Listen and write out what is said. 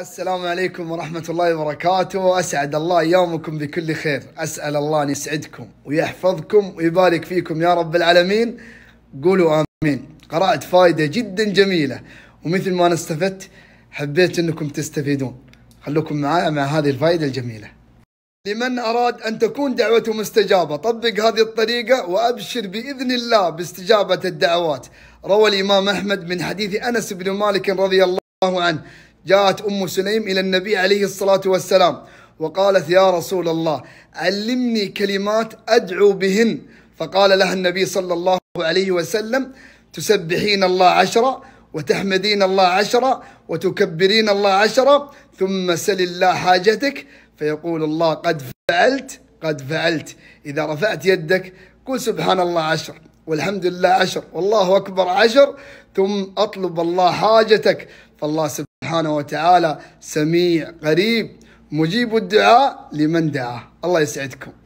السلام عليكم ورحمة الله وبركاته أسعد الله يومكم بكل خير أسأل الله أن يسعدكم ويحفظكم ويبارك فيكم يا رب العالمين قولوا آمين قرأت فائدة جدا جميلة ومثل ما أنا استفدت حبيت أنكم تستفيدون خلوكم معايا مع هذه الفائدة الجميلة لمن أراد أن تكون دعوته مستجابة طبق هذه الطريقة وأبشر بإذن الله باستجابة الدعوات روى الإمام أحمد من حديث أنس بن مالك رضي الله عنه جاءت أم سليم إلى النبي عليه الصلاة والسلام وقالت يا رسول الله علمني كلمات أدعو بهن فقال لها النبي صلى الله عليه وسلم تسبحين الله عشرة وتحمدين الله عشرة وتكبرين الله عشرة ثم سل الله حاجتك فيقول الله قد فعلت قد فعلت إذا رفعت يدك قل سبحان الله عشر والحمد لله عشر والله أكبر عشر ثم أطلب الله حاجتك فالله سبحانه سبحانه وتعالى سميع قريب مجيب الدعاء لمن دعاه الله يسعدكم